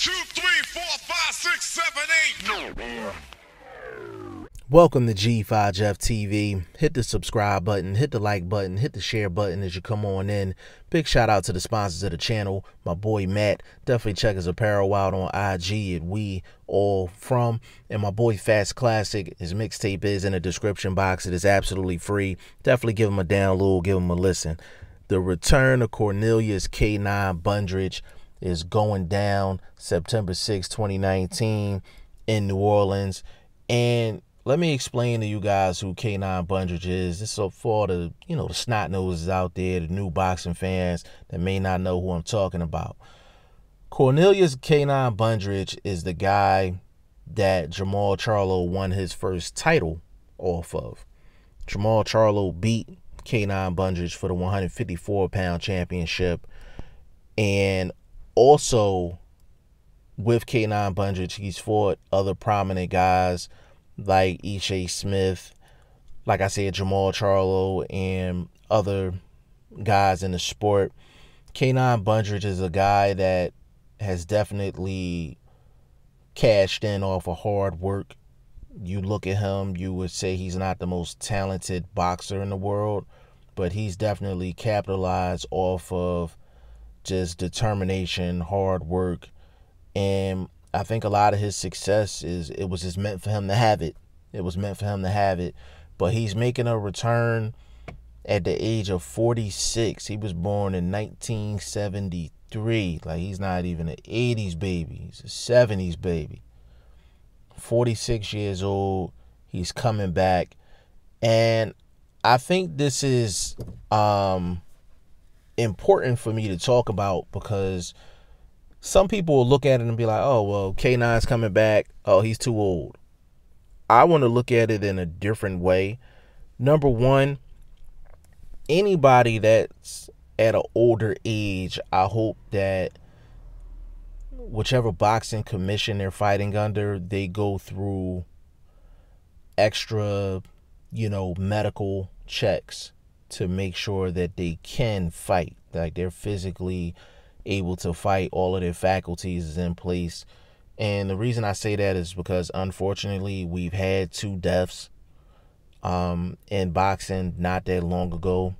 two, three, four, five, six, seven, eight. Welcome to G5 Jeff TV. Hit the subscribe button, hit the like button, hit the share button as you come on in. Big shout out to the sponsors of the channel, my boy Matt. Definitely check his apparel out on IG at We All From. And my boy Fast Classic, his mixtape is in the description box. It is absolutely free. Definitely give him a download, give him a listen. The Return of Cornelius K9 Bundridge is going down September 6, 2019 in New Orleans. And let me explain to you guys who K9 Bundridge is. This is for the, you know, the snot noses out there, the new boxing fans that may not know who I'm talking about. Cornelius K9 Bundridge is the guy that Jamal Charlo won his first title off of. Jamal Charlo beat K9 Bundridge for the 154 pound championship. And also with K9 Bundridge, he's fought other prominent guys like Ishe Smith, like I said, Jamal Charlo, and other guys in the sport. K9 Bundridge is a guy that has definitely cashed in off of hard work. You look at him, you would say he's not the most talented boxer in the world, but he's definitely capitalized off of just determination, hard work, and I think a lot of his success is it was just meant for him to have it. It was meant for him to have it, but he's making a return at the age of 46. He was born in 1973. Like he's not even an 80s baby. He's a 70s baby. 46 years old. He's coming back. And I think this is um important for me to talk about because some people will look at it and be like, oh, well, K9's coming back. Oh, he's too old. I want to look at it in a different way. Number one, anybody that's at an older age, I hope that whichever boxing commission they're fighting under, they go through extra, you know, medical checks to make sure that they can fight. Like they're physically able to fight, all of their faculties is in place. And the reason I say that is because unfortunately we've had two deaths um, in boxing not that long ago.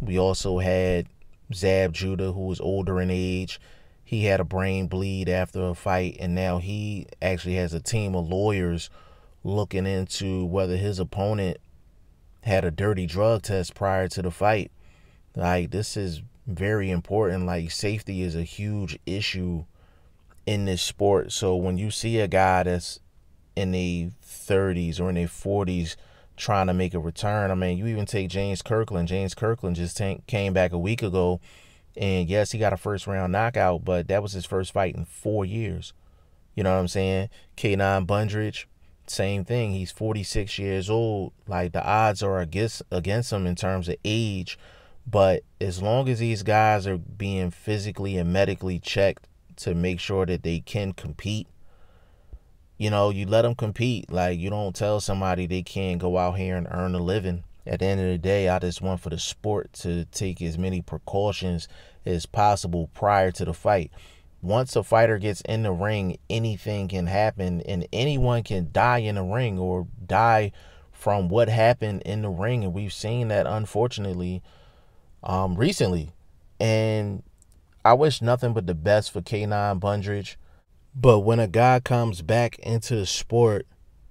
We also had Zab Judah, who was older in age. He had a brain bleed after a fight, and now he actually has a team of lawyers looking into whether his opponent had a dirty drug test prior to the fight. Like, this is very important. Like, safety is a huge issue in this sport. So, when you see a guy that's in the 30s or in their 40s trying to make a return, I mean, you even take James Kirkland. James Kirkland just came back a week ago, and yes, he got a first round knockout, but that was his first fight in four years. You know what I'm saying? K9 Bundridge, same thing. He's 46 years old. Like the odds are against against him in terms of age, but as long as these guys are being physically and medically checked to make sure that they can compete, you know, you let them compete. Like you don't tell somebody they can't go out here and earn a living. At the end of the day, I just want for the sport to take as many precautions as possible prior to the fight once a fighter gets in the ring, anything can happen and anyone can die in the ring or die from what happened in the ring. And we've seen that unfortunately um, recently. And I wish nothing but the best for K9 Bundridge. But when a guy comes back into the sport,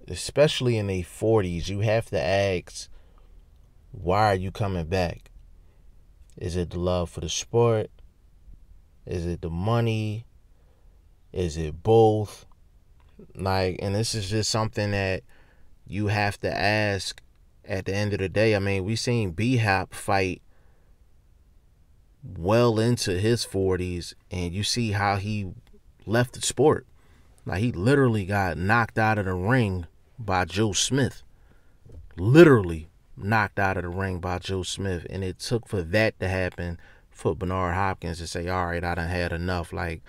especially in the 40s, you have to ask, why are you coming back? Is it the love for the sport? Is it the money? Is it both? Like, and this is just something that you have to ask at the end of the day. I mean, we seen B Hop fight well into his 40s, and you see how he left the sport. Like, he literally got knocked out of the ring by Joe Smith. Literally knocked out of the ring by Joe Smith. And it took for that to happen for Bernard Hopkins to say, all right, I done had enough. Like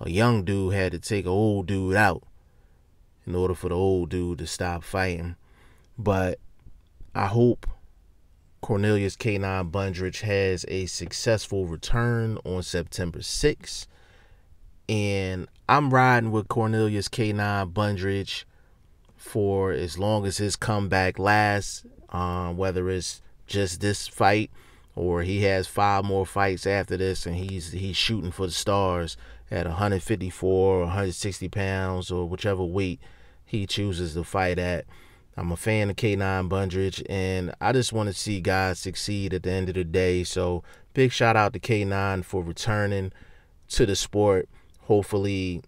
a young dude had to take an old dude out in order for the old dude to stop fighting. But I hope Cornelius K9 Bundrich has a successful return on September 6th. And I'm riding with Cornelius K9 Bundrich for as long as his comeback lasts, um, whether it's just this fight or he has five more fights after this and he's he's shooting for the stars at 154 or 160 pounds or whichever weight he chooses to fight at. I'm a fan of K9 Bundridge, and I just want to see guys succeed at the end of the day. So, big shout out to K9 for returning to the sport. Hopefully,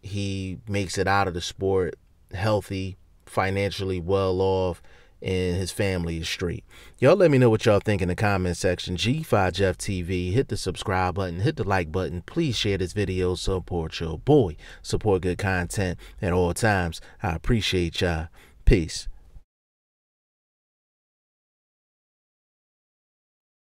he makes it out of the sport healthy, financially well off, and his family is straight. Y'all let me know what y'all think in the comment section. G5 Jeff TV, hit the subscribe button, hit the like button. Please share this video, support your boy, support good content at all times. I appreciate y'all. Peace.